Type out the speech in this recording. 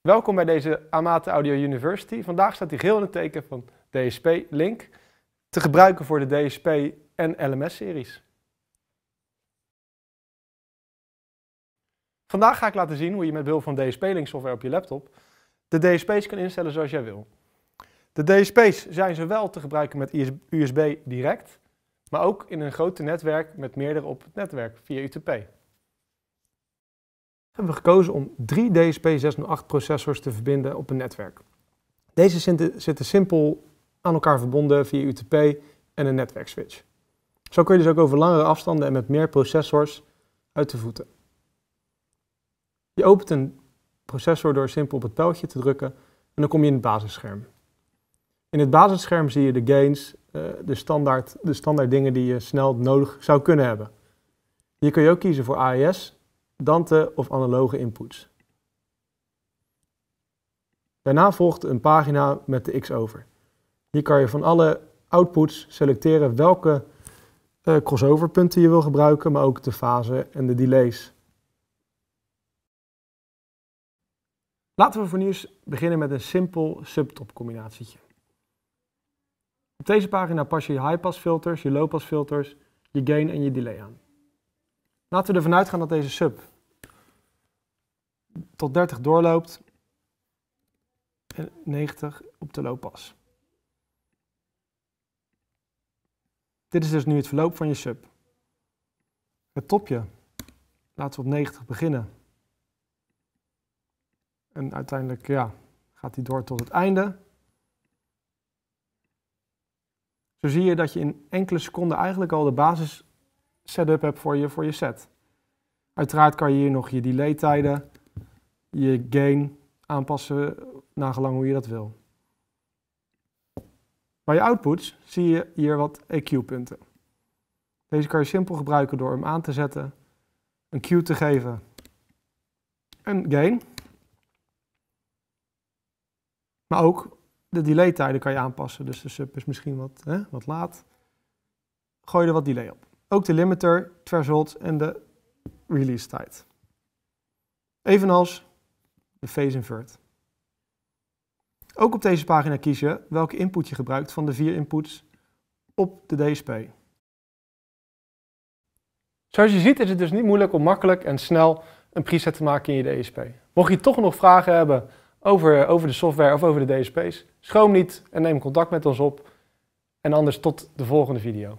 Welkom bij deze Amate Audio University. Vandaag staat die heel in het teken van DSP Link, te gebruiken voor de DSP en LMS-series. Vandaag ga ik laten zien hoe je met behulp van DSP Link software op je laptop de DSP's kan instellen zoals jij wil. De DSP's zijn zowel te gebruiken met USB direct, maar ook in een grote netwerk met meerdere op het netwerk via UTP hebben we gekozen om drie DSP608 processors te verbinden op een netwerk. Deze zitten simpel aan elkaar verbonden via UTP en een netwerkswitch. Zo kun je dus ook over langere afstanden en met meer processors uit de voeten. Je opent een processor door simpel op het pijltje te drukken en dan kom je in het basisscherm. In het basisscherm zie je de gains, eh, de standaard, de standaard dingen die je snel nodig zou kunnen hebben. Hier kun je ook kiezen voor AES, Dante of analoge inputs. Daarna volgt een pagina met de x-over. Hier kan je van alle outputs selecteren welke uh, eh, crossoverpunten je wil gebruiken, maar ook de fase en de delays. Laten we voor nieuws beginnen met een simpel subtop combinatietje. Op deze pagina pas je je highpass filters, je lowpass filters, je gain en je delay aan. Laten we ervan uitgaan dat deze sub tot 30 doorloopt en 90 op de looppas. Dit is dus nu het verloop van je sub. Het topje laten we op 90 beginnen. En uiteindelijk ja, gaat die door tot het einde. Zo zie je dat je in enkele seconden eigenlijk al de basis setup hebt voor je, voor je set. Uiteraard kan je hier nog je delay tijden, je gain aanpassen nagelang hoe je dat wil. Bij je outputs zie je hier wat EQ-punten. Deze kan je simpel gebruiken door hem aan te zetten, een cue te geven, een gain. Maar ook de delay-tijden kan je aanpassen, dus de sub is misschien wat, hè, wat laat. Gooi er wat delay op ook de limiter, threshold en de release tijd. Evenals de phase invert. Ook op deze pagina kies je welke input je gebruikt van de vier inputs op de DSP. Zoals je ziet is het dus niet moeilijk om makkelijk en snel een preset te maken in je DSP. Mocht je toch nog vragen hebben over, over de software of over de DSP's, schroom niet en neem contact met ons op. En anders tot de volgende video.